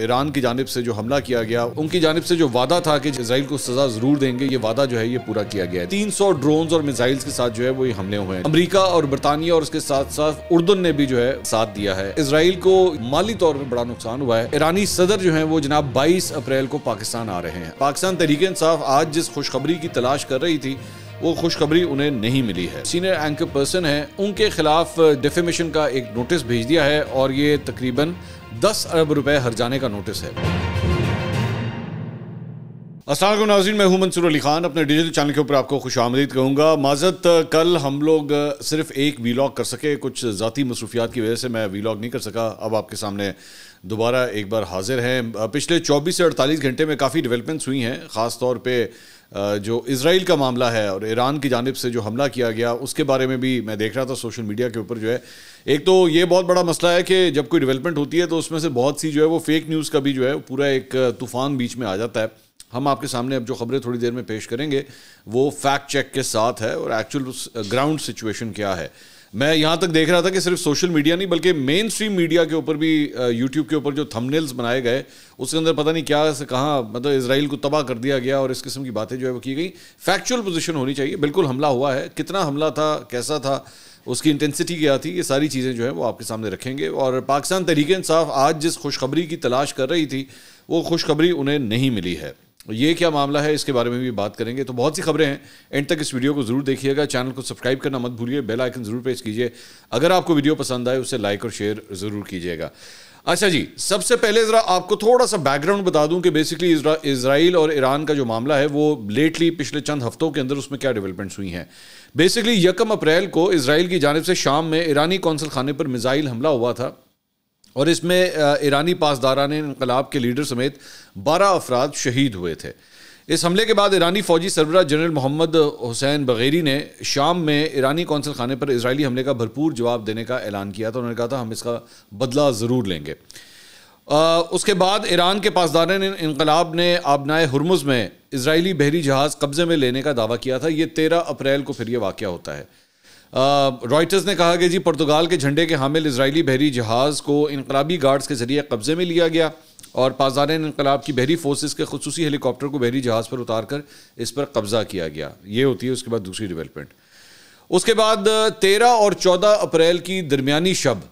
Iran की जानब से जो हमला किया गया उनकी जानब से जो वादा था कि इसराइल को सजा जरूर देंगे ये वादा जो है ये पूरा किया गया है तीन सौ ड्रोन और मिसाइल्स के साथ जो है वो ये हमले हुए हैं अमरीका और बरतानिया और उसके साथ साथ उर्दन ने भी जो है साथ दिया है इसराइल को माली तौर पर बड़ा नुकसान हुआ है ईरानी सदर जो है वो जनाब बाईस अप्रैल को पाकिस्तान आ रहे हैं पाकिस्तान तरीके इंसाफ आज जिस खुशखबरी की तलाश कर रही थी वो खुशखबरी उन्हें नहीं मिली है सीनियर एंकर पर्सन है उनके खिलाफ डिफेमेशन का एक नोटिस भेज दिया है और ये तकरीबन दस अरब रुपए हर जाने का नोटिस है असल नाजीन मैं हूं मंसूर अली खान अपने डिजिटल चैनल के ऊपर आपको खुश आमदीद कहूँगा माजत कल हम लोग सिर्फ एक वीलॉग कर सके कुछ ज़ाती मसरूफियात की वजह से मैं वीलॉग नहीं कर सका अब आपके सामने दोबारा एक बार हाजिर हैं पिछले 24 से 48 घंटे में काफ़ी डेवलपमेंट्स हुई हैं ख़ास तौर पर जो इसराइल का मामला है और ईरान की जानब से जो हमला किया गया उसके बारे में भी मैं देख रहा था सोशल मीडिया के ऊपर जो है एक तो ये बहुत बड़ा मसला है कि जब कोई डेवलपमेंट होती है तो उसमें से बहुत सी जो है वो फेक न्यूज़ का भी जो है पूरा एक तूफ़ान बीच में आ जाता है हम आपके सामने अब जो खबरें थोड़ी देर में पेश करेंगे वो फैक्ट चेक के साथ है और एक्चुअल ग्राउंड सिचुएशन क्या है मैं यहाँ तक देख रहा था कि सिर्फ सोशल मीडिया नहीं बल्कि मेन स्ट्रीम मीडिया के ऊपर भी यूट्यूब के ऊपर जो थंबनेल्स बनाए गए उसके अंदर पता नहीं क्या से कहाँ मतलब इसराइल को तबाह कर दिया गया और इस किस्म की बातें जो है वो की गई फैक्चुअल पोजिशन होनी चाहिए बिल्कुल हमला हुआ है कितना हमला था कैसा था उसकी इंटेंसिटी क्या थी ये सारी चीज़ें जो है वो आपके सामने रखेंगे और पाकिस्तान तहरीक इंसाफ आज जिस खुशखबरी की तलाश कर रही थी वो खुशखबरी उन्हें नहीं मिली है ये क्या मामला है इसके बारे में भी बात करेंगे तो बहुत सी खबरें हैं एंड तक इस वीडियो को जरूर देखिएगा चैनल को सब्सक्राइब करना मत भूलिए बेल आइकन जरूर प्रेस कीजिए अगर आपको वीडियो पसंद आए उसे लाइक और शेयर ज़रूर कीजिएगा अच्छा जी सबसे पहले ज़रा आपको थोड़ा सा बैकग्राउंड बता दूं कि बेसिकली इसराइल और ईरान का जो मामला है वो लेटली पिछले चंद हफ्तों के अंदर उसमें क्या डेवलपमेंट्स हुई हैं बेसिकली यकम अप्रैल को इसराइल की जानब से शाम में ईरानी कौंसल खाने पर मिज़ाइल हमला हुआ था और इसमें ईरानी पासदारान इनकलाब के लीडर समेत बारह अफराद शहीद हुए थे इस हमले के बाद ईरानी फौजी सरबरा जनरल मोहम्मद हुसैन बघेरी ने शाम में ईरानी कौंसल खाने पर इसराइली हमले का भरपूर जवाब देने का ऐलान किया था उन्होंने कहा था हम इसका बदला ज़रूर लेंगे आ, उसके बाद ईरान के पासदारान इनकलाब ने आबनाए हरमुज़ में इसराइली बहरी जहाज़ कब्ज़े में लेने का दावा किया था ये तेरह अप्रैल को फिर यह वाक़ होता है रॉयटर्स ने कहा कि जी पुर्तगाल के झंडे के हामिल इसराइली बहरी जहाज़ को इनकलाबी गार्ड्स के ज़रिए कब्ज़े में लिया गया और पाजान इनकलाब की बहरी फोर्सेस के खसूस हेलीकॉप्टर को बहरी जहाज़ पर उतार कर इस पर कब्ज़ा किया गया ये होती है उसके बाद दूसरी डिवेलपमेंट उसके बाद तेरह और चौदह अप्रैल की दरमियानी शब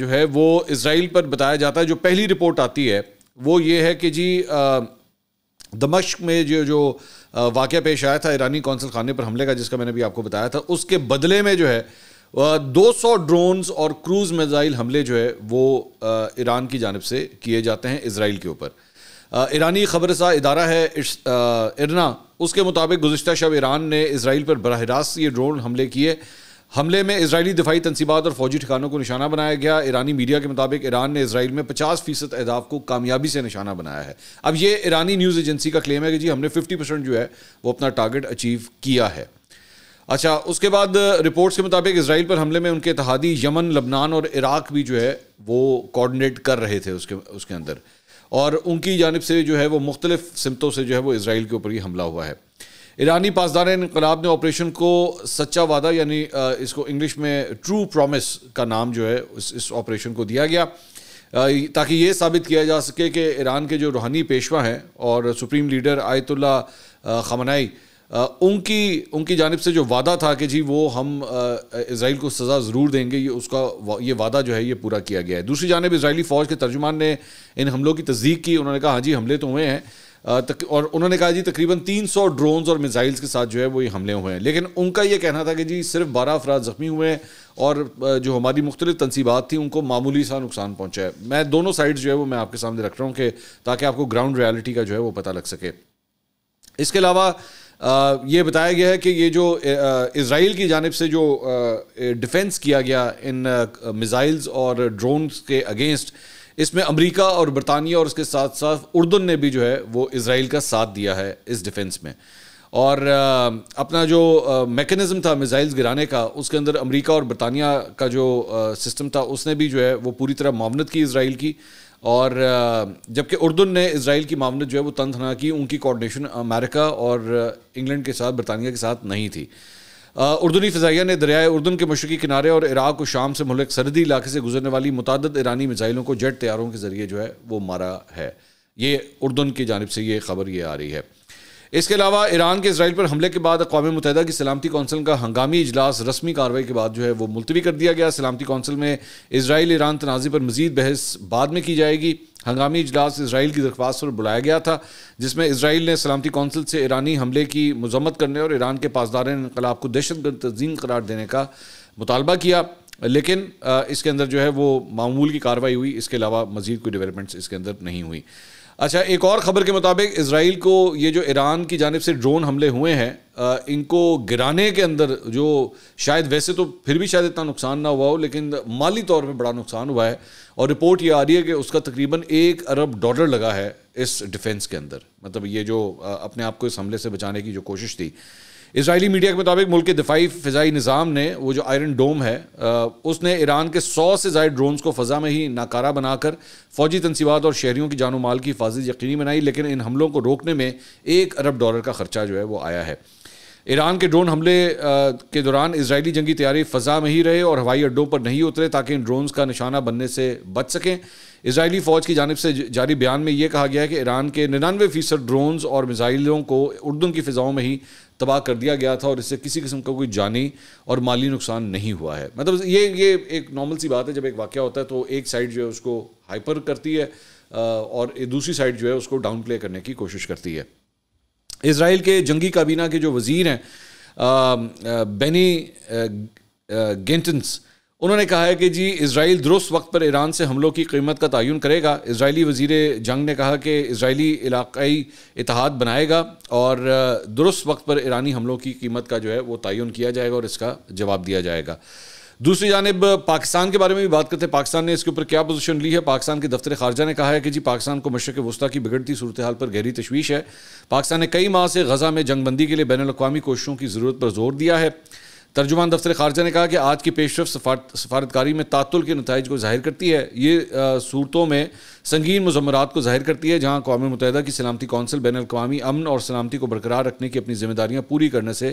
जो है वो इसराइल पर बताया जाता है जो पहली रिपोर्ट आती है वो ये है कि जी दमश्क में जो जो वाक़ पेश आया था ईरानी कौंसल खाने पर हमले का जिसका मैंने भी आपको बताया था उसके बदले में जो है 200 ड्रोन्स और क्रूज़ मिज़ाइल हमले जो है वो ईरान की जानब से किए जाते हैं इसराइल के ऊपर ईरानी खबरसा इदारा है इरना उसके मुताबिक गुज्त शब ईरान ने इसराइल पर बरह रास्त ये ड्रोन हमले किए हमले में इसराइली दिफाई तनसीबात और फौजी ठिकानों को निशाना बनाया गया ईरानी मीडिया के मुताबिक ईरान ने इसराइल में 50 फीसद अहदाफ को कामयाबी से निशाना बनाया है अब ये ईरानी न्यूज़ एजेंसी का क्लेम है कि जी हमने 50 परसेंट जो है वो अपना टारगेट अचीव किया है अच्छा उसके बाद रिपोर्ट्स के मुताबिक इसराइल पर हमले में उनके इतिहादी यमन लबनान और इराक भी जो है वो कोऑर्डिनेट कर रहे थे उसके उसके अंदर और उनकी जानब से जो है वो मुख्तलिफ सिमतों से जो है वो इसराइल के ऊपर ही हमला हुआ है ईरानी पासदान इनकलाब ने ऑपरेशन को सच्चा वादा यानी इसको इंग्लिश में ट्रू प्रॉमिस का नाम जो है इस इस ऑपरेशन को दिया गया ताकि ये साबित किया जा सके कि ईरान के जो रूहानी पेशवा हैं और सुप्रीम लीडर आयतुल्ला खमनाई उनकी उनकी जानब से जो वादा था कि जी वो हम इसराइल को सज़ा ज़रूर देंगे ये उसका ये वादा जो है ये पूरा किया गया है दूसरी जानब इसराइली फ़ौज के तर्जुमान ने इन हमलों की तस्दीक की उन्होंने कहा हाँ जी हमले तो हुए हैं तक, और उन्होंने कहा जी तकरीबन 300 ड्रोन्स और मिसाइल्स के साथ जो है वो ये हमले हुए हैं लेकिन उनका ये कहना था कि जी सिर्फ बारह अफराद ज़ख्मी हुए हैं और जो हमारी मुख्तलिफ तनसीबात थी उनको मामूली सा नुकसान पहुँचा है मैं दोनों साइड जो है वो मैं आपके सामने रख रहा हूँ कि ताकि आपको ग्राउंड रियलिटी का जो है वो पता लग सके इसके अलावा ये बताया गया है कि ये जो इसराइल की जानब से जो डिफेंस किया गया इन मिज़ाइल्स और ड्रोन्स के अगेंस्ट इसमें अमेरिका और बरतानिया और उसके साथ साथ उर्दन ने भी जो है वो इसराइल का साथ दिया है इस डिफेंस में और अपना जो मेकनिज़म था मिज़ाइल्स गिराने का उसके अंदर अमेरिका और बरतानिया का जो सिस्टम था उसने भी जो है वो पूरी तरह मामनत की इसराइल की और जबकि उर्दन ने इसराइल की मामनत जो है वो तन थना की उनकी कोऑर्डिनेशन अमेरिका और इंग्लैंड के साथ बरतानिया के साथ नहीं थी उर्दनी फ़जाइया ने दरियाए उर्दन के मशरक़ी किनारे और इराक और शाम से मुलक सरहदी इलाके से गुजरने वाली मुतद ईरानी मिसाइलों को जेट तैयारों के ज़रिए जो है वो मारा है ये उर्दन की जानब से ये खबर ये आ रही है इसके अलावा ईरान के इसराइल पर हमले के बाद अकवा मुतहदा की सलामती कौंसिल का हंगामी इजलास रस्मी कार्रवाई के बाद जो है वो मुलतवी कर दिया गया सलामती कौंसिल में इसराइल ईरान तनाज़े पर मजीद बहस बाद में की जाएगी हंगामी इजलास इसराइल की दरख्वास्त पर बुलाया गया था जिसमें इसराइल ने सलामती कौंसिल से ईरानी हमले की मजम्मत करने और ईरान के पासदार इनकलाब को दहशत गर्द तंजीम करार देने का मुतालबा किया लेकिन इसके अंदर जो है वो मामूल की कार्रवाई हुई इसके अलावा मजीद कोई डेवलपमेंट्स इसके अंदर नहीं हुई अच्छा एक और ख़बर के मुताबिक इसराइल को ये जो ईरान की जानब से ड्रोन हमले हुए हैं इनको गिराने के अंदर जो शायद वैसे तो फिर भी शायद इतना नुकसान ना हुआ हो लेकिन माली तौर पर बड़ा नुकसान हुआ है और रिपोर्ट ये आ रही है कि उसका तकरीबन एक अरब डॉलर लगा है इस डिफेंस के अंदर मतलब ये जो अपने आप को इस हमले से बचाने की जो कोशिश थी इसराइली मीडिया के मुताबिक मुल्क के दिफाई फ़जाई निज़ाम ने वो जो आयरन डोम है उसने ईरान के सौ से ज़ायद ड्रोन्स को फ़जा में ही नाकारा बनाकर फ़ौजी तनसीबात और शहरीों की जानो माल की हिफाजत यकीनी बनाई लेकिन इन हमलों को रोकने में एक अरब डॉलर का खर्चा जो है वो आया है ईरान के ड्रोन हमले के दौरान इसराइली जंगी तैयारी फ़जा में ही रहे और हवाई अड्डों पर नहीं उतरे ताकि इन ड्रोन्स का निशाना बनने से बच सकें इसराइली फ़ौज की जानब से जारी बयान में यह कहा गया है कि ईरान के निन्यानवे फ़ीसद ड्रोन्स और मिज़ाइलों को उर्दन की फ़िज़ाओं में ही तबाह कर दिया गया था और इससे किसी किस्म का कोई जानी और माली नुकसान नहीं हुआ है मतलब ये ये एक नॉर्मल सी बात है जब एक वाक़ होता है तो एक साइड जो है उसको हाइपर करती है और दूसरी साइड जो है उसको डाउन प्ले करने की कोशिश करती है इसराइल के जंगी काबीना के जो वज़ीर हैं बेनी गेंटन्स उन्होंने कहा है कि जी इसराइल दुरुस्त वक्त पर ईरान से हमलों की कीमत का तयन करेगा इसराइली वजीर जंग ने कहा कि इसराइली इलाकई इतिहाद बनाएगा और दुरुस्त वक्त पर ईरानी हमलों की कीमत का जो है वो तयन किया जाएगा और इसका जवाब दिया जाएगा दूसरी जानब पाकिस्तान के बारे में भी बात करते हैं पाकिस्तान ने इसके ऊपर क्या पोजीशन ली है पाकिस्तान के दफ्तर खारजा ने कहा है कि जी पाकिस्तान को मशरक वस्ती की बिगड़ती सूरत हाल पर गहरी तशवीश है पाकिस्तान ने कई माह से गजा में जंगबंदी के लिए बैन अवी कोशिशों की ज़रूरत पर जोर दिया है तर्जुमान दफ्तर खारजा ने कहा कि आज की पेशरफ सफारतकारी में तातुल के नतज को जाहिर करती है ये सूरतों में संगीन मजमरत को जाहिर करती है जहाँ कौम मुतहदा की सलामती कौंसिल बैन अवी अमन और सलामती को बरकरार रखने की अपनी जिम्मेदारियाँ पूरी करने से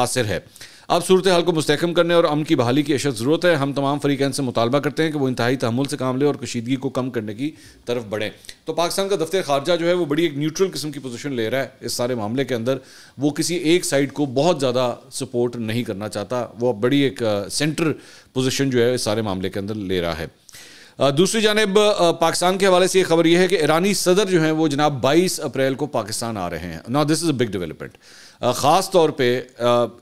कासिर है अब सूरत हाल को मुस्तकम करने और अमन की बहाली की अशद ज़रूरत है हम तमाम फरीकैन से मुतालबा करते हैं कि वो इंतहाई तहमुल से काम लें और कशीदगी को कम करने की तरफ बढ़ें तो पाकिस्तान का दफ्तर खारजा जो है वो बड़ी एक न्यूट्रल किस्म की पोजिशन ले रहा है इस सारे मामले के अंदर वो किसी एक साइड को बहुत ज़्यादा सपोर्ट नहीं करना चाहता वो बड़ी एक सेंटर पोजिशन जो है इस सारे मामले के अंदर ले रहा है दूसरी जानब पाकिस्तान के हवाले से ये खबर यह है कि ईरानी सदर जो है वो जनाब 22 अप्रैल को पाकिस्तान आ रहे हैं now this is a big development ख़ास तौर पे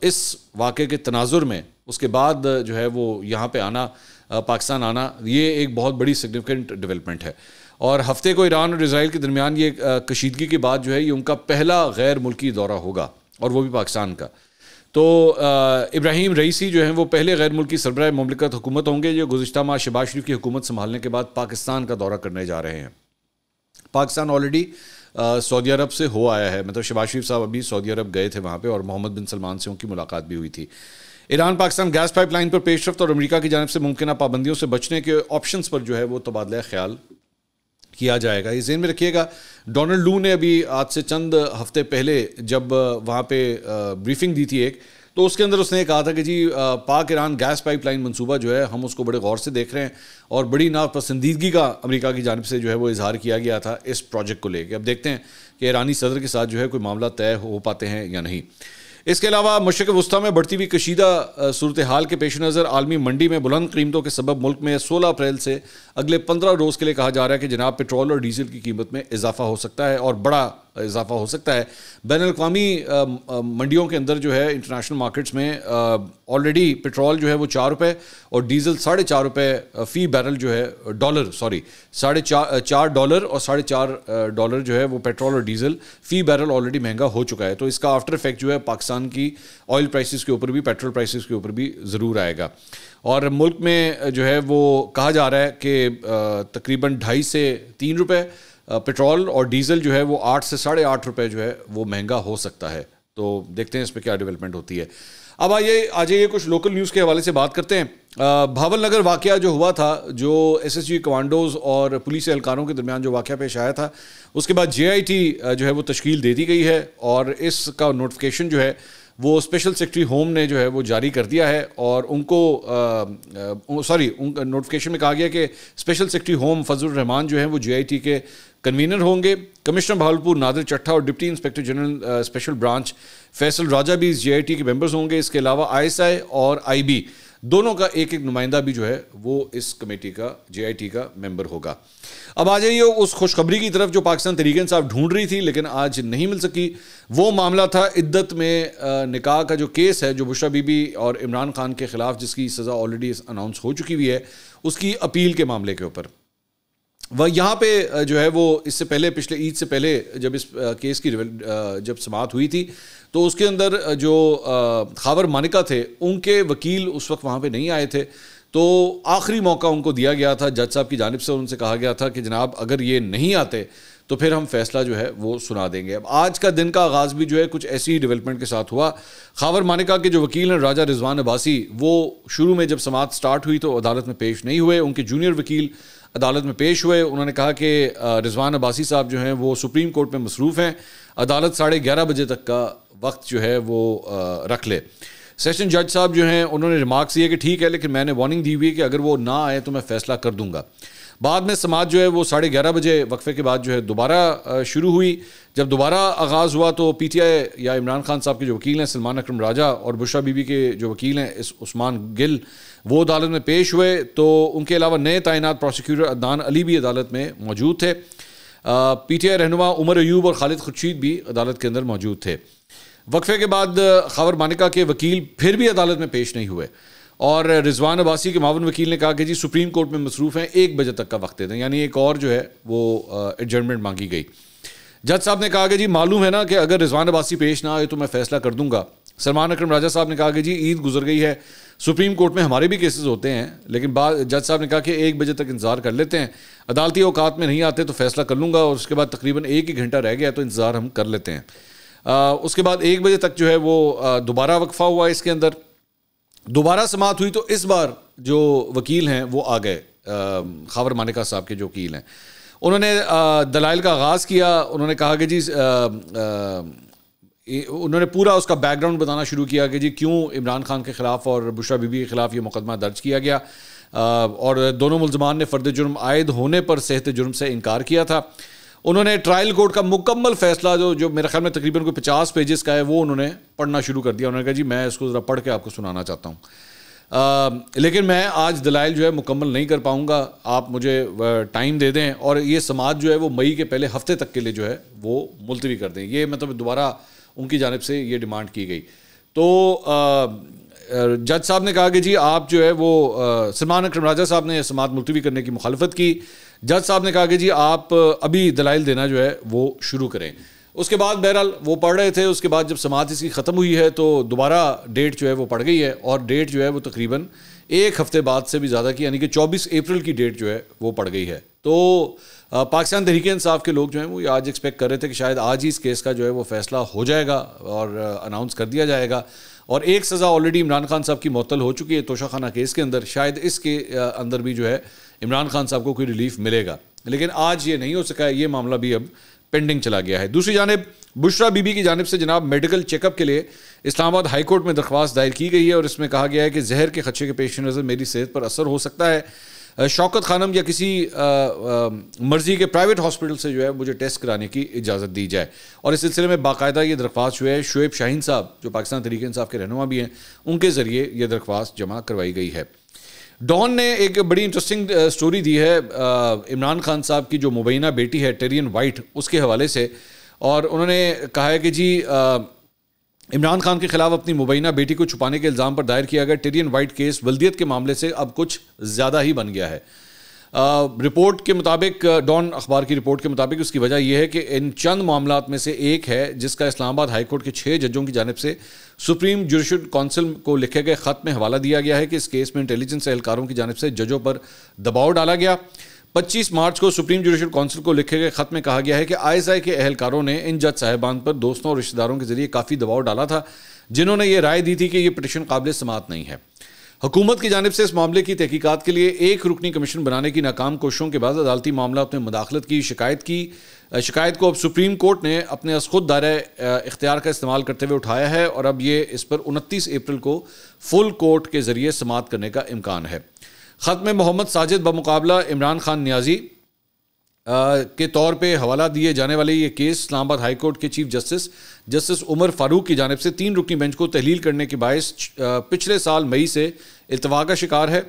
इस वाक़े के तनाजुर में उसके बाद जो है वो यहाँ पे आना पाकिस्तान आना ये एक बहुत बड़ी सिग्निफिकेंट डेवलपमेंट है और हफ्ते को ईरान और इसराइल के दरमियान ये कशीदगी के बाद जो है ये उनका पहला गैर मुल्की दौरा होगा और वो भी पाकिस्तान का तो इब्राहिम रईसी जो हैं वो पहले गैर मुल्की सरबराह ममलिकत हुकूमत होंगे जो गुजशत माह शबाज शरीफ की हुकूमत संभालने के बाद पाकिस्तान का दौरा करने जा रहे हैं पाकिस्तान ऑलरेडी सऊदी अरब से हो आया है मतलब शबाज शरीफ साहब अभी सऊदी अरब गए थे वहाँ पर और मोहम्मद बिन सलमान से उनकी मुलाकात भी हुई थी ईरान पाकिस्तान गैस पाइपलाइन पर पेशरफ और अमरीका की जानब से मुमकिन पाबंदियों से बचने के ऑप्शन पर जो है वो तबादला ख्याल किया जाएगा ये जेन में रखिएगा डोनाल्ड लू ने अभी आज से चंद हफ्ते पहले जब वहाँ पे ब्रीफिंग दी थी एक तो उसके अंदर उसने कहा था कि जी पाक ईरान गैस पाइपलाइन मनसूबा जो है हम उसको बड़े गौर से देख रहे हैं और बड़ी नापसंदीदगी का अमेरिका की जानब से जो है वो इजहार किया गया था इस प्रोजेक्ट को लेकर अब देखते हैं कि ईरानी सदर के साथ जो है कोई मामला तय हो पाते हैं या नहीं इसके अलावा मशरक वस्ती में बढ़ती हुई कशीदा सूरत हाल के पेश नज़र आलमी मंडी में बुलंद कीमतों के सबब मुल्क में सोलह अप्रैल से अगले पंद्रह रोज़ के लिए कहा जा रहा है कि जनाब पेट्रोल और डीजल की कीमत में इजाफा हो सकता है और बड़ा इजाफा हो सकता है बैन अवी मंडियों के अंदर जो है इंटरनेशनल मार्केट्स में ऑलरेडी पेट्रोल जो है वो चार रुपये और डीजल साढ़े चार रुपये फ़ी बैरल जो है डॉलर सॉरी साढ़े चार चार डॉलर और साढ़े चार डॉलर जो है वो पेट्रोल और डीजल फ़ी बैरल ऑलरेडी महंगा हो चुका है तो इसका आफ्टर इफेक्ट जो है पाकिस्तान की ऑयल प्राइसिस के ऊपर भी पेट्रोल प्राइसिस के ऊपर भी ज़रूर आएगा और मुल्क में जो है वो कहा जा रहा है कि तकरीबन ढाई से तीन रुपये पेट्रोल और डीजल जो है वो आठ से साढ़े आठ रुपये जो है वो महंगा हो सकता है तो देखते हैं इस पर क्या डेवलपमेंट होती है अब आइए आज ये कुछ लोकल न्यूज़ के हवाले से बात करते हैं भावल नगर वाक़ जो हुआ था जो एस एस कमांडोज़ और पुलिस एहलकारों के दरमियान जो वाक़ पेश आया था उसके बाद जे आई टी जो है वो तश्कील दे दी गई है और इसका नोटिफिकेशन जो है वो स्पेशल सेक्रेटरी होम ने जो है वो जारी कर दिया है और उनको सॉरी उन नोटिफिकेशन में कहा गया कि special secretary home Fazal Rahman जो है वो जीआईटी के कन्वीनर होंगे कमिश्नर भावलपुर नादिर चट्ठा और deputy inspector general special branch Faisal Raja भी इस जीआईटी के मेंबर्स होंगे इसके अलावा आईएसआई और आईबी आई दोनों का एक एक नुमाइंदा भी जो है वो इस कमेटी का जेआईटी का मेंबर होगा अब आ जाइए उस खुशखबरी की तरफ जो पाकिस्तान तरीके साहब ढूंढ रही थी लेकिन आज नहीं मिल सकी वो मामला था इद्दत में निकाह का जो केस है जो बुशा बीबी और इमरान खान के खिलाफ जिसकी सज़ा ऑलरेडी अनाउंस हो चुकी हुई है उसकी अपील के मामले के ऊपर वह यहाँ पे जो है वो इससे पहले पिछले ईद से पहले जब इस केस की जब समाप्त हुई थी तो उसके अंदर जो खावर मानिका थे उनके वकील उस वक्त वहाँ पे नहीं आए थे तो आखिरी मौका उनको दिया गया था जज साहब की जानब से उनसे कहा गया था कि जनाब अगर ये नहीं आते तो फिर हम फैसला जो है वो सुना देंगे अब आज का दिन का आगाज़ भी जो है कुछ ऐसी ही डेवलपमेंट के साथ हुआ खावर मानिका के जो वकील हैं राजा रिजवान अब्बासी वो शुरू में जब समात स्टार्ट हुई तो अदालत में पेश नहीं हुए उनके जूनियर वकील अदालत में पेश हुए उन्होंने कहा कि रिजवान अब्बासी साहब जो हैं वो सुप्रीम कोर्ट में मसरूफ़ हैं अदालत साढ़े ग्यारह बजे तक का वक्त जो है वो रख ले सेशन जज साहब जो हैं उन्होंने रिमार्क्स दिए कि ठीक है लेकिन मैंने वार्निंग दी हुई है कि अगर वो ना आए तो मैं फ़ैसला कर दूंगा बाद में समाज जो है वो साढ़े ग्यारह बजे वक्फे के बाद जो है दोबारा शुरू हुई जब दोबारा आगाज़ हुआ तो पी टी आई या इमरान खान साहब के जो वकील हैं सलमान अक्रम राजा और बुशा बीबी के जो वकील हैं इस उस्मान गिल वो अदालत में पेश हुए तो उनके अलावा नए तैनात प्रोसिक्यूटर अदनान अली भी अदालत में मौजूद थे पी टी आई रहनुमा उमर अयूब और खालिद खुर्शीद भी अदालत के अंदर मौजूद थे वक्फे के बाद खबर मानिका के वकील फिर भी अदालत में पेश नहीं हुए और रिजवान अब्बासी के मावन वकील ने कहा कि जी सुप्रीम कोर्ट में मसरूफ़ हैं एक बजे तक का वक्त दें यानी एक और जो है वो एडजमेंट मांगी गई जज साहब ने कहा कि जी मालूम है ना कि अगर रिजवान अब्बासी पेश ना आए तो मैं फैसला कर दूंगा सलमान अक्रम राजा साहब ने कहा कि जी ईद गुजर गई है सुप्रीम कोर्ट में हमारे भी केसेस होते हैं लेकिन बाद जज साहब ने कहा कि एक बजे तक इंतज़ार कर लेते हैं अदालती अवकात में नहीं आते तो फैसला कर लूँगा और उसके बाद तकरीबन एक ही घंटा रह गया तो इंतज़ार हम कर लेते हैं आ, उसके बाद एक बजे तक जो है वो दोबारा वकफा हुआ इसके अंदर दोबारा समाप्त हुई तो इस बार जो वकील हैं वो आ गए खावर मानिका साहब के जो वकील हैं उन्होंने दलाइल का आगाज़ किया उन्होंने कहा कि जी आ, आ, उन्होंने पूरा उसका बैकग्राउंड बताना शुरू किया कि जी क्यों इमरान खान के ख़िलाफ़ और बुशरा बीबी के ख़िलाफ़ ये मुकदमा दर्ज किया गया आ, और दोनों मुलजमान ने फ़र्द जुर्म आयद होने पर सेहत जुर्म से इनकार किया था उन्होंने ट्रायल कोर्ट का मुकम्मल फैसला जो जो मेरे ख्याल में तकरीबन कोई पचास पेजेस का है वो उन्होंने पढ़ना शुरू कर दिया उन्होंने कहा जी मैं इसको ज़रा पढ़ के आपको सुनाना चाहता हूँ लेकिन मैं आज दलाइल जो है मुकम्मल नहीं कर पाऊँगा आप मुझे टाइम दे दें और ये समाज जो है वो मई के पहले हफ्ते तक के लिए जो है वो मुलतवी कर दें ये मतलब दोबारा उनकी जानब से ये डिमांड की गई तो जज साहब ने कहा कि जी आप जो है वो सलमान अक्रम राजा साहब ने समात मुलतवी करने की मुखालफत की जज साहब ने कहा कि जी आप अभी दलाइल देना जो है वो शुरू करें उसके बाद बहरहाल वो पढ़ रहे थे उसके बाद जब समाज इसकी ख़त्म हुई है तो दोबारा डेट जो है वो पड़ गई है और डेट जो है वो तकरीबन एक हफ्ते बाद से भी ज़्यादा की यानी कि 24 अप्रैल की डेट जो है वो पड़ गई है तो पाकिस्तान तहरीक इंसाफ के लोग जो हैं वो आज एक्सपेक्ट कर रहे थे कि शायद आज ही इस केस का जो है वो फैसला हो जाएगा और अनाउंस कर दिया जाएगा और एक सज़ा ऑलरेडी इमरान खान साहब की मअतल हो चुकी है तोशा खाना केस के अंदर शायद इसके अंदर भी जो है इमरान खान साहब को कोई रिलीफ मिलेगा लेकिन आज ये नहीं हो सका ये मामला भी अब पेंडिंग चला गया है दूसरी जानब बुशरा बीबी की जानब से जनाब मेडिकल चेकअप के लिए इस्लामाबाद हाईकोर्ट में दरख्वास्त दायर की गई है और इसमें कहा गया है कि जहर के खदशे के पेश नज़र मेरी सेहत पर असर हो सकता है शौकत खानम या किसी आ, आ, मर्जी के प्राइवेट हॉस्पिटल से जो है मुझे टेस्ट कराने की इजाज़त दी जाए और इस सिलसिले में बाकायदा ये दरख्वास्त जो है शुएब शाहीन साहब जो पाकिस्तान तरीके इंसाफ के रहनुमा भी हैं उनके ज़रिए यह दरख्वास्त जमा करवाई गई है डॉन ने एक बड़ी इंटरेस्टिंग स्टोरी uh, दी है uh, इमरान खान साहब की जो मुबैना बेटी है टेरियन वाइट उसके हवाले से और उन्होंने कहा है कि जी uh, इमरान खान के खिलाफ अपनी मुबैना बेटी को छुपाने के इल्ज़ाम पर दायर किया गया टेरियन वाइट केस वल्दियत के मामले से अब कुछ ज़्यादा ही बन गया है रिपोर्ट के मुताबिक डॉन अखबार की रिपोर्ट के मुताबिक उसकी वजह यह है कि इन चंद मामला में से एक है जिसका इस्लामाबाद हाईकोर्ट के छः जजों की जानब से सुप्रीम जुडिशल काउंसिल को लिखे गए ख़त में हवाला दिया गया है कि इस केस में इंटेलिजेंस एहलकारों की जानब से जजों पर दबाव डाला गया 25 मार्च को सुप्रीम जुडिशल काउंसिल को लिखे गए खत में कहा गया है कि आईएसआई के अहलकारों ने इन जज साहिबान पर दोस्तों और रिश्तेदारों के जरिए काफ़ी दबाव डाला था जिन्होंने ये राय दी थी कि ये पिटिशन काबिल समात नहीं है हुकूमत की जानब से इस मामले की तहकीकत के लिए एक रुकनी कमीशन बनाने की नाकाम कोशिशों के बाद अदालती मामला अपने मुदाखलत की शिकायत की शिकायत को अब सुप्रीम कोर्ट ने अपने खुद दायरे इख्तियार का इस्तेमाल करते हुए उठाया है और अब ये इस पर उनतीस अप्रैल को फुल कोर्ट के ज़रिए समात करने का इम्कान है ख़त में मोहम्मद साजिद बमकाबला इमरान खान न्याजी के तौर पे हवाला दिए जाने वाले ये केस इस्लामाबाद हाईकोर्ट के chief justice justice Umar Farooq की जानब से तीन रुकनी बेंच को तहलील करने के बायस पिछले साल मई से इतवा का शिकार है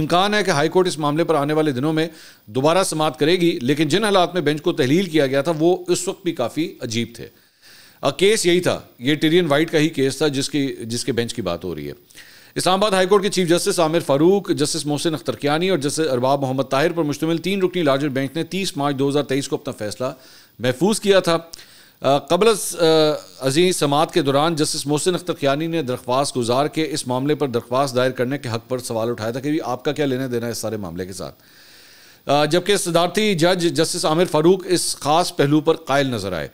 इम्कान है कि हाईकोर्ट इस मामले पर आने वाले दिनों में दोबारा समाप्त करेगी लेकिन जिन हालात में बेंच को तहलील किया गया था वो उस वक्त भी काफ़ी अजीब थे केस यही था ये टेरियन वाइट का ही केस था जिसकी जिसके बेंच की बात हो रही है इस्लाबाद हाईकोर्ट के chief justice Aamir Farooq justice Mohsin Akhtar Kiyani और जस्टिस अरबाब मोहम्मद ताहिर पर मुश्तमिल तीन रुकनी लार्जर बेंच ने तीस मार्च दो हजार तेईस को अपना फैसला महफूज किया था कबल अजीज समात के दौरान जस्टिस मोहसिन अख्तरकियानी ने दरख्वास्त गुजार के इस मामले पर दरख्वास्त दायर करने के हक पर सवाल उठाया था कि आपका क्या लेना देना है इस सारे मामले के साथ जबकि सदारती जज जस्टिस आमिर फारूक इस खास पहलू पर कायल नजर आए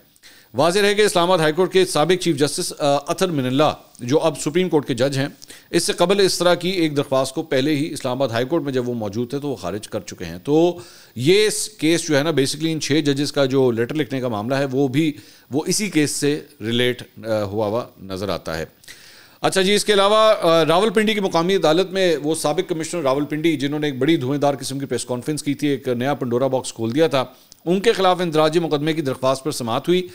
वाजह है कि इस्लामाबाद हाईकोर्ट के सबक चीफ जस्टिस अथर मिनल्ला जो अब सुप्रीम कोर्ट के जज हैं इससे कबल इस तरह की एक दरख्वास्त को पहले ही इस्लामाबाद हाईकोर्ट में जब वो मौजूद थे तो वो खारिज कर चुके हैं तो ये केस जो है ना बेसिकली इन छः जजेस का जो लेटर लिखने का मामला है वो भी वो इसी केस से रिलेट हुआ हुआ नज़र आता है अच्छा जी इसके अलावा रावलपिंडी की मुकामी अदालत में वो सबक कमिश्नर रावलपिंडी जिन्होंने एक बड़ी धुएंधार किस्म की प्रेस कॉन्फ्रेंस की थी एक नया पंडोरा बॉक्स खोल दिया था उनके खिलाफ इंदराजी मुकदमे की दरख्वास्त पर समाप्त हुई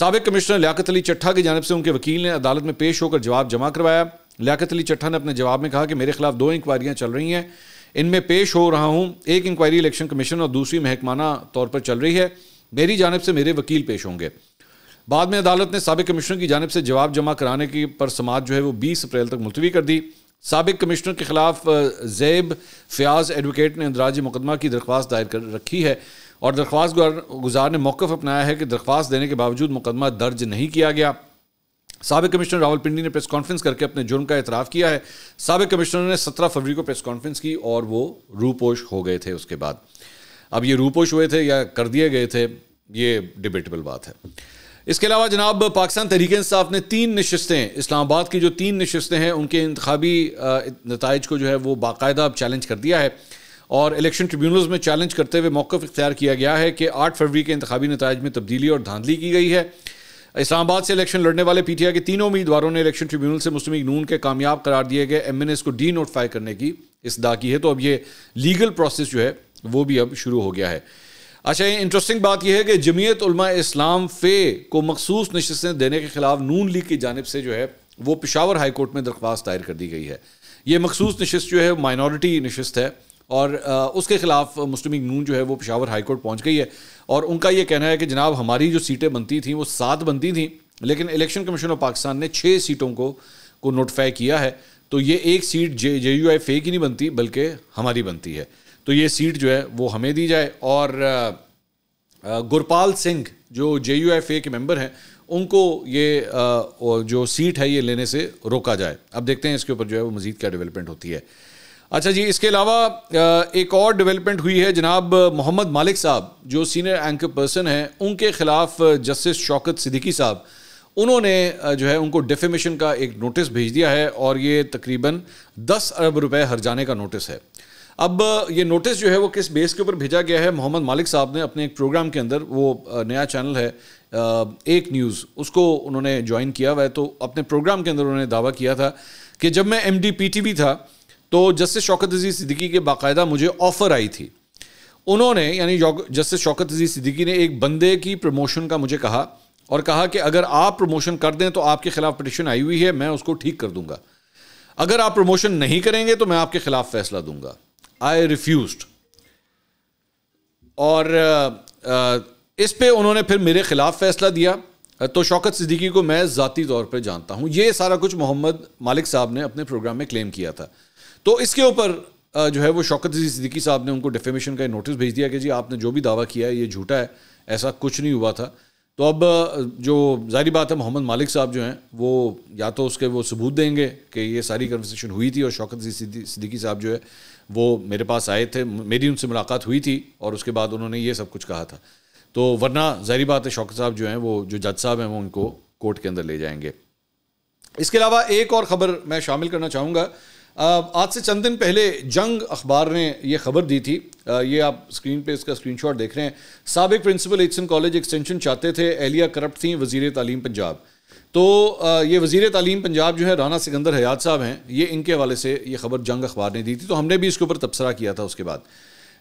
सबक कमिश्नर लियाकत अली चट्ठा की जानब से उनके वकील ने अदालत में पेश होकर जवाब जमा करवाया लियात अली चट्ठा ने अपने जवाब में कहा कि मेरे खिलाफ दो इंक्वायरियाँ चल रही हैं इनमें पेश हो रहा हूँ एक इंक्वायरी इलेक्शन कमीशन और दूसरी महकमाना तौर पर चल रही है मेरी जानब से मेरे वकील पेश होंगे बाद में अदालत ने सबक कमिश्नर की जानब से जवाब जमा कराने की पर समात जो है वो बीस अप्रैल तक मुलतवी कर दी सबक कमिश्नर के खिलाफ जैब फयाज एडवोकेट ने अंदराज मुकदमा की दरख्वास्त दायर कर रखी है और दरख्वास्त गुजार ने मौक़ अपनाया है कि दरख्वास्त देने के बावजूद मुकदमा दर्ज नहीं किया गया सबक कमिश्नर रावलपिंडी ने प्रेस कॉन्फ्रेंस करके अपने जुर्म का इतराफ़ किया है सबक कमिश्नर ने 17 फरवरी को प्रेस कॉन्फ्रेंस की और वो रूपोश हो गए थे उसके बाद अब ये रूपोश हुए थे या कर दिए गए थे ये डिबेटेबल बात है इसके अलावा जनाब पाकिस्तान तहरीक इंसाफ ने तीन नशस्तें इस्लामाबाद की जो तीन नशस्तें हैं उनके इंतबी नतज को जो है वो बाकायदा अब चैलेंज कर दिया है और इलेक्शन ट्रिब्यूनल्स में चैलेंज करते हुए मौक़ इख्तियार किया गया है कि आठ फरवरी के इंतबी नतज में तब्दीली और धांधली की गई है इस्लामाबाद से इलेक्शन लड़ने वाले पीटीआई के तीनों उम्मीदवारों ने इलेक्शन ट्रिब्यूनल से मुस्लिम नून के कामयाब करार दिए गए एम को डी नोटिफाई करने की इसदा की है तो अब ये लीगल प्रोसेस जो है वो भी अब शुरू हो गया है अच्छा ये इंटरेस्टिंग बात यह है कि जमीयत उलमा इस्लाम फे को मखसूस नशस्तें देने के खिलाफ नून लीग की जानब से जो है वो पिशावर हाई कोर्ट में दरख्वास्त दायर कर दी गई है ये मखसूस नशस्त जो है माइनॉरिटी नशस्त है और उसके खिलाफ मुस्लिम नून जो है वो पिशावर हाई कोर्ट पहुँच गई है और उनका ये कहना है कि जनाब हमारी जो सीटें बनती थी वो सात बनती थी लेकिन इलेक्शन कमीशन ऑफ पाकिस्तान ने छः सीटों को को नोटिफाई किया है तो ये एक seat J J U I fake ही नहीं बनती बल्कि हमारी बनती है तो ये सीट जो है वो हमें दी जाए और गुरपाल सिंह जो जे यू आई फे के मेम्बर हैं उनको ये जो सीट है ये लेने से रोका जाए अब देखते हैं इसके ऊपर जो है वो मज़ीद क्या डेवलपमेंट होती है अच्छा जी इसके अलावा एक और डेवलपमेंट हुई है जनाब मोहम्मद मालिक साहब जो सीनियर एंकर पर्सन हैं उनके खिलाफ जस्टिस शौकत सिद्दीकी साहब उन्होंने जो है उनको डेफेमेशन का एक नोटिस भेज दिया है और ये तकरीबन दस अरब रुपए हर जाने का नोटिस है अब ये नोटिस जो है वो किस बेस के ऊपर भेजा गया है मोहम्मद मालिक साहब ने अपने एक प्रोग्राम के अंदर वो नया चैनल है एक न्यूज़ उसको उन्होंने ज्वाइन किया हुआ है तो अपने प्रोग्राम के अंदर उन्होंने दावा किया था कि जब मैं एम डी पी टी था तो जस्टिस शौकत अजीज सिद्दीकी के बाकायदा मुझे ऑफ़र आई थी उन्होंने यानी जस्टिस शौकत अजीज सिद्दीकी ने एक बंदे की प्रमोशन का मुझे कहा और कहा कि अगर आप प्रमोशन कर दें तो आपके खिलाफ पटिशन आई हुई है मैं उसको ठीक कर दूंगा अगर आप प्रमोशन नहीं करेंगे तो मैं आपके खिलाफ फैसला दूंगा आई रिफ्यूज और इस पे उन्होंने फिर मेरे खिलाफ फैसला दिया तो शौकत सिद्दीकी को मैं ज़ाती तौर पर जानता हूँ ये सारा कुछ मोहम्मद मालिक साहब ने अपने प्रोग्राम में क्लेम किया था तो इसके ऊपर जो है वो शौकत अजी सिद्दीकी साहब ने उनको डिफेमेशन का नोटिस भेज दिया कि जी आपने जो भी दावा किया है ये झूठा है ऐसा कुछ नहीं हुआ था तो अब जो जाहिर बात है मोहम्मद मालिक साहब जो हैं वो या तो उसके वो सबूत देंगे कि ये सारी कन्वर्सेशन हुई थी और शौकत सिद्दीकी साहब जो है वो मेरे पास आए थे मेरी उनसे मुलाकात हुई थी और उसके बाद उन्होंने ये सब कुछ कहा था तो वरना जहरी बात है शौकत साहब जो हैं वो जो जज साहब हैं वो उनको कोर्ट के अंदर ले जाएंगे इसके अलावा एक और ख़बर मैं शामिल करना चाहूँगा आज से चंद दिन पहले जंग अखबार ने यह खबर दी थी ये आप स्क्रीन पे इसका स्क्रीनशॉट देख रहे हैं सबक प्रिंसिपल एचसन कॉलेज एक्सटेंशन चाहते थे एहलिया करप्ट थी वजीर तालीम पंजाब तो ये वजीर तालीम पंजाब जो है राना सिकंदर हयात साहब हैं ये इनके हवाले से ये खबर जंग अखबार ने दी थी तो हमने भी इसके ऊपर तबसरा किया था उसके बाद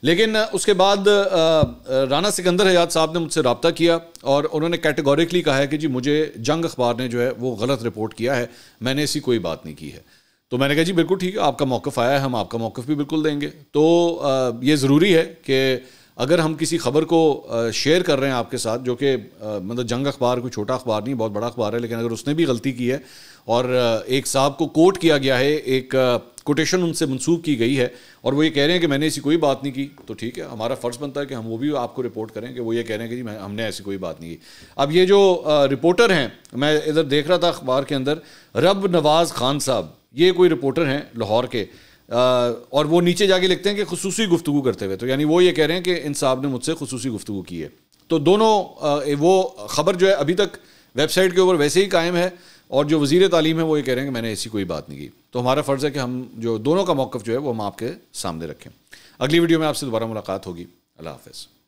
लेकिन उसके बाद राना सिकंदर हयात साहब ने मुझसे रबता किया और उन्होंने कैटेगोरिकली कहा है कि जी मुझे जंग अखबार ने जो है वो गलत रिपोर्ट किया है मैंने ऐसी कोई बात नहीं की है तो मैंने कहा जी बिल्कुल ठीक है आपका मौक़ आया है हम आपका मौक़ भी बिल्कुल देंगे तो ये ज़रूरी है कि अगर हम किसी खबर को शेयर कर रहे हैं आपके साथ जो कि मतलब जंग अखबार कोई छोटा अखबार नहीं बहुत बड़ा अखबार है लेकिन अगर उसने भी गलती की है और एक साहब को कोट किया गया है एक कोटेशन उनसे मनसूख की गई है और वो ये कह रहे हैं कि मैंने ऐसी कोई बात नहीं की तो ठीक है हमारा फ़र्ज़ बनता है कि हम वो भी आपको रिपोर्ट करें कि वो ये कह रहे हैं कि जी हमने ऐसी कोई बात नहीं की अब ये जो रिपोर्टर हैं मैं इधर देख रहा था अखबार के अंदर रब नवाज़ खान साहब ये कोई रिपोर्टर हैं लाहौर के और वो नीचे जाके लिखते हैं कि खसूसी गुफ्तु करते हुए तो यानी वो ये कह रहे हैं कि इन साहब ने मुझसे खसूसी गुफ्तु की है तो दोनों वो ख़बर जो है अभी तक वेबसाइट के ऊपर वैसे ही कायम है और जो वजीर तालीम है वो ये कह रहे हैं कि मैंने ऐसी कोई बात नहीं की तो हमारा फ़र्ज़ है कि हम जो दोनों का मौक़ जो है वो हम आपके सामने रखें अगली वीडियो में आपसे दोबारा मुलाकात होगी अल्लाह हाफ़